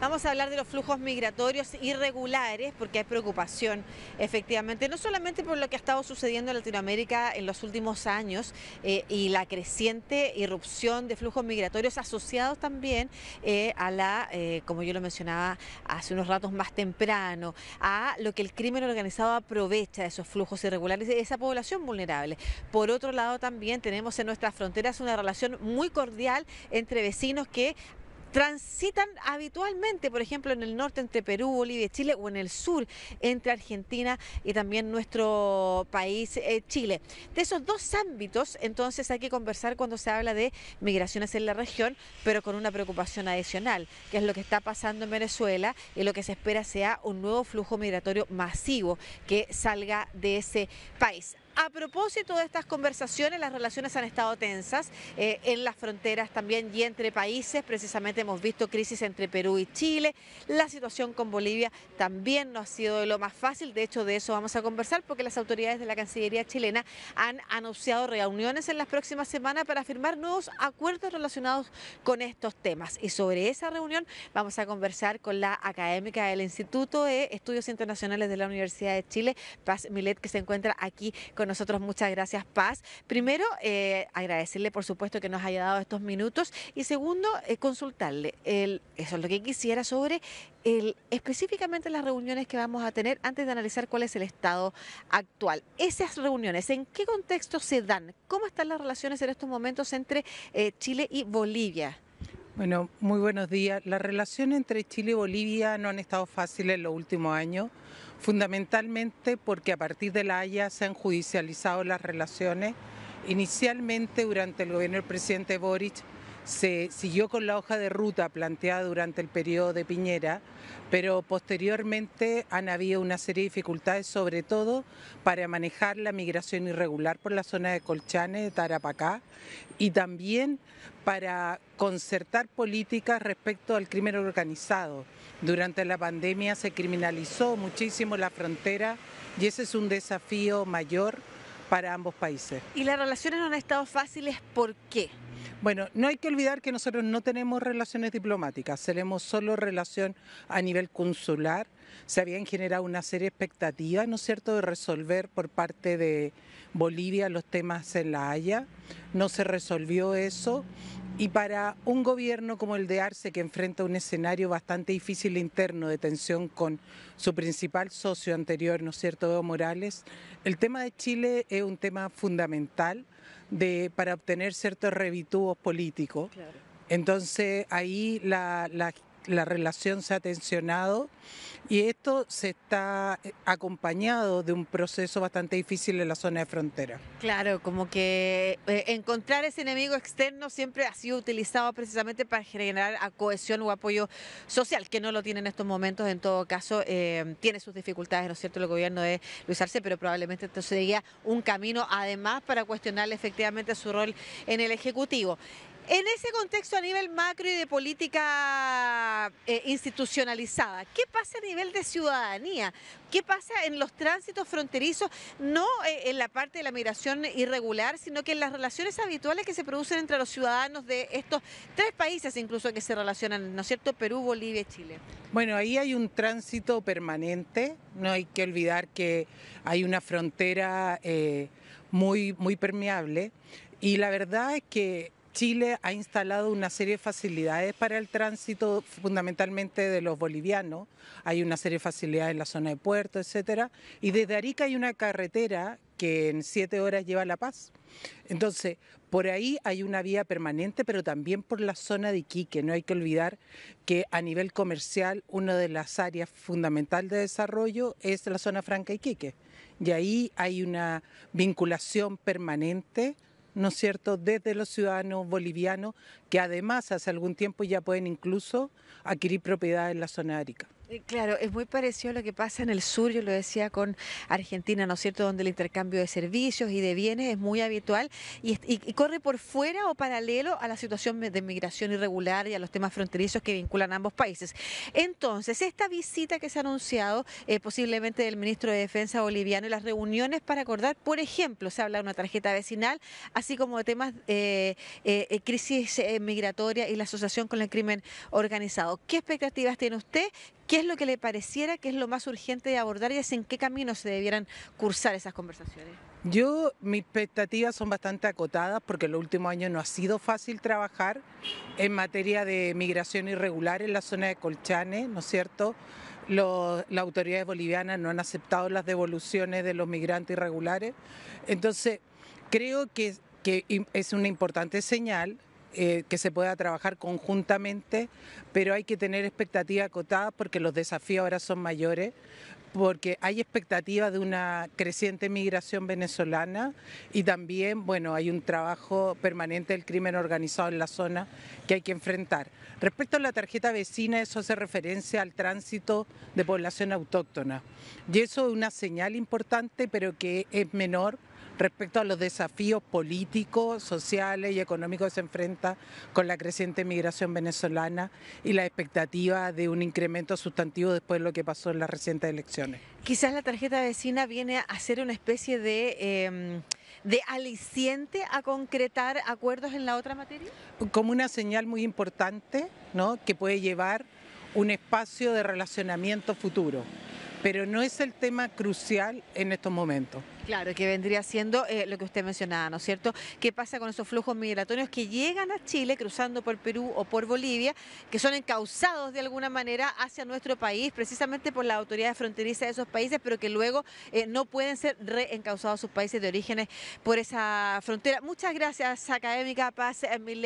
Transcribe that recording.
Vamos a hablar de los flujos migratorios irregulares porque hay preocupación efectivamente, no solamente por lo que ha estado sucediendo en Latinoamérica en los últimos años eh, y la creciente irrupción de flujos migratorios asociados también eh, a la, eh, como yo lo mencionaba hace unos ratos más temprano, a lo que el crimen organizado aprovecha de esos flujos irregulares de esa población vulnerable. Por otro lado también tenemos en nuestras fronteras una relación muy cordial entre vecinos que transitan habitualmente, por ejemplo, en el norte entre Perú, Bolivia y Chile, o en el sur entre Argentina y también nuestro país eh, Chile. De esos dos ámbitos, entonces hay que conversar cuando se habla de migraciones en la región, pero con una preocupación adicional, que es lo que está pasando en Venezuela y lo que se espera sea un nuevo flujo migratorio masivo que salga de ese país a propósito de estas conversaciones, las relaciones han estado tensas eh, en las fronteras también y entre países. Precisamente hemos visto crisis entre Perú y Chile. La situación con Bolivia también no ha sido de lo más fácil. De hecho, de eso vamos a conversar porque las autoridades de la Cancillería chilena han anunciado reuniones en las próximas semanas para firmar nuevos acuerdos relacionados con estos temas. Y sobre esa reunión vamos a conversar con la académica del Instituto de Estudios Internacionales de la Universidad de Chile, Paz Milet, que se encuentra aquí con nosotros muchas gracias, Paz. Primero, eh, agradecerle, por supuesto, que nos haya dado estos minutos. Y segundo, eh, consultarle, el, eso es lo que quisiera sobre el, específicamente las reuniones que vamos a tener antes de analizar cuál es el estado actual. Esas reuniones, ¿en qué contexto se dan? ¿Cómo están las relaciones en estos momentos entre eh, Chile y Bolivia? Bueno, muy buenos días. Las relaciones entre Chile y Bolivia no han estado fáciles en los últimos años, fundamentalmente porque a partir de la Haya se han judicializado las relaciones. Inicialmente, durante el gobierno del presidente Boric, se siguió con la hoja de ruta planteada durante el periodo de Piñera, pero posteriormente han habido una serie de dificultades, sobre todo para manejar la migración irregular por la zona de Colchane, de Tarapacá, y también para concertar políticas respecto al crimen organizado. Durante la pandemia se criminalizó muchísimo la frontera y ese es un desafío mayor para ambos países. ¿Y las relaciones no han estado fáciles? ¿Por qué? Bueno, no hay que olvidar que nosotros no tenemos relaciones diplomáticas, tenemos solo relación a nivel consular. Se habían generado una serie de expectativas, ¿no es cierto?, de resolver por parte de Bolivia los temas en La Haya. No se resolvió eso. Y para un gobierno como el de Arce, que enfrenta un escenario bastante difícil interno de tensión con su principal socio anterior, ¿no es cierto?, Evo Morales, el tema de Chile es un tema fundamental de, para obtener ciertos revituos políticos. Entonces ahí la, la, la relación se ha tensionado y esto se está eh, acompañado de un proceso bastante difícil en la zona de frontera. Claro, como que eh, encontrar ese enemigo externo siempre ha sido utilizado precisamente para generar cohesión o apoyo social, que no lo tiene en estos momentos, en todo caso eh, tiene sus dificultades, ¿no es cierto?, el gobierno de Luis Arce, pero probablemente entonces sería un camino además para cuestionarle efectivamente su rol en el Ejecutivo. En ese contexto a nivel macro y de política eh, institucionalizada, ¿qué pasa a nivel de ciudadanía? ¿Qué pasa en los tránsitos fronterizos? No eh, en la parte de la migración irregular, sino que en las relaciones habituales que se producen entre los ciudadanos de estos tres países incluso que se relacionan, ¿no es cierto? Perú, Bolivia y Chile. Bueno, ahí hay un tránsito permanente, no hay que olvidar que hay una frontera eh, muy, muy permeable y la verdad es que Chile ha instalado una serie de facilidades para el tránsito, fundamentalmente de los bolivianos. Hay una serie de facilidades en la zona de puerto, etcétera. Y desde Arica hay una carretera que en siete horas lleva a La Paz. Entonces, por ahí hay una vía permanente, pero también por la zona de Iquique. No hay que olvidar que a nivel comercial, una de las áreas fundamentales de desarrollo es la zona franca Iquique. Y ahí hay una vinculación permanente ¿no es cierto?, desde los ciudadanos bolivianos que además hace algún tiempo ya pueden incluso adquirir propiedad en la zona árica. Eh, claro, es muy parecido a lo que pasa en el sur, yo lo decía con Argentina, ¿no es cierto?, donde el intercambio de servicios y de bienes es muy habitual y, corre por fuera o paralelo a la situación de migración irregular y a los temas fronterizos que vinculan ambos países. Entonces, esta visita que se ha anunciado eh, posiblemente del ministro de Defensa boliviano y las reuniones para acordar, por ejemplo, se habla de una tarjeta vecinal, así como de temas de eh, crisis migratoria y la asociación con el crimen organizado. ¿Qué expectativas tiene usted? ¿Qué es lo que le pareciera que es lo más urgente de abordar y en qué camino se debieran cursar esas conversaciones? Yo, mis expectativas son bastante acotadas porque en los últimos años no ha sido fácil trabajar en materia de migración irregular en la zona de Colchane, ¿no es cierto? las autoridades bolivianas no han aceptado las devoluciones de los migrantes irregulares. Entonces, creo que, que es una importante señal eh, que se pueda trabajar conjuntamente, pero hay que tener expectativas acotadas porque los desafíos ahora son mayores, porque hay expectativas de una creciente migración venezolana y también, bueno, hay un trabajo permanente del crimen organizado en la zona que hay que enfrentar. Respecto a la tarjeta vecina, eso hace referencia al tránsito de población autóctona y eso es una señal importante, pero que es menor respecto a los desafíos políticos, sociales y económicos que se enfrenta con la creciente migración venezolana y la expectativa de un incremento sustantivo después de lo que pasó en las recientes elecciones. Quizás la tarjeta vecina viene a ser una especie de... Em, aliciente a concretar acuerdos en la otra materia? Como una señal muy importante, Que puede llevar un espacio de relacionamiento futuro, pero no es el tema crucial en estos momentos. Claro, que vendría siendo eh, lo que usted mencionaba, ¿no es cierto? ¿Qué pasa con esos flujos migratorios que llegan a Chile cruzando por Perú o por Bolivia, que son encauzados de alguna manera hacia nuestro país, precisamente por las autoridades fronterizas de esos países, pero que luego eh, no pueden ser reencausados a sus países de orígenes por esa frontera? Muchas gracias, académica Paz eh,